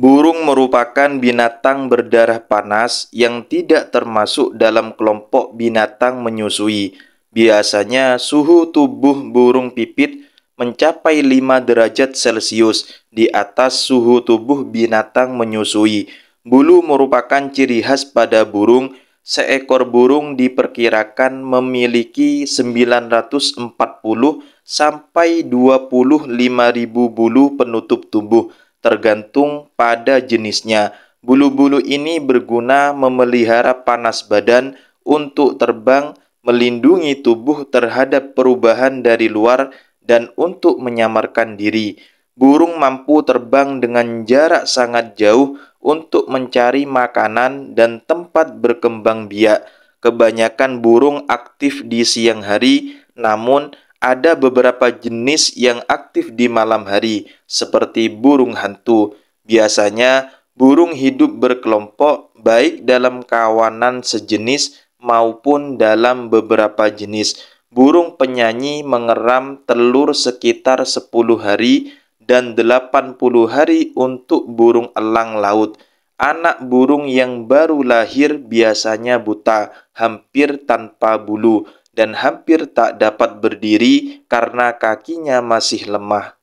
Burung merupakan binatang berdarah panas yang tidak termasuk dalam kelompok binatang menyusui. Biasanya suhu tubuh burung pipit mencapai 5 derajat Celcius di atas suhu tubuh binatang menyusui. Bulu merupakan ciri khas pada burung. Seekor burung diperkirakan memiliki 940 sampai 25.000 bulu penutup tubuh tergantung pada jenisnya. Bulu-bulu ini berguna memelihara panas badan untuk terbang, melindungi tubuh terhadap perubahan dari luar, dan untuk menyamarkan diri. Burung mampu terbang dengan jarak sangat jauh untuk mencari makanan dan tempat berkembang biak. Kebanyakan burung aktif di siang hari, namun ada beberapa jenis yang aktif di malam hari, seperti burung hantu. Biasanya, burung hidup berkelompok, baik dalam kawanan sejenis maupun dalam beberapa jenis. Burung penyanyi mengeram telur sekitar 10 hari dan 80 hari untuk burung elang laut. Anak burung yang baru lahir biasanya buta, hampir tanpa bulu dan hampir tak dapat berdiri karena kakinya masih lemah.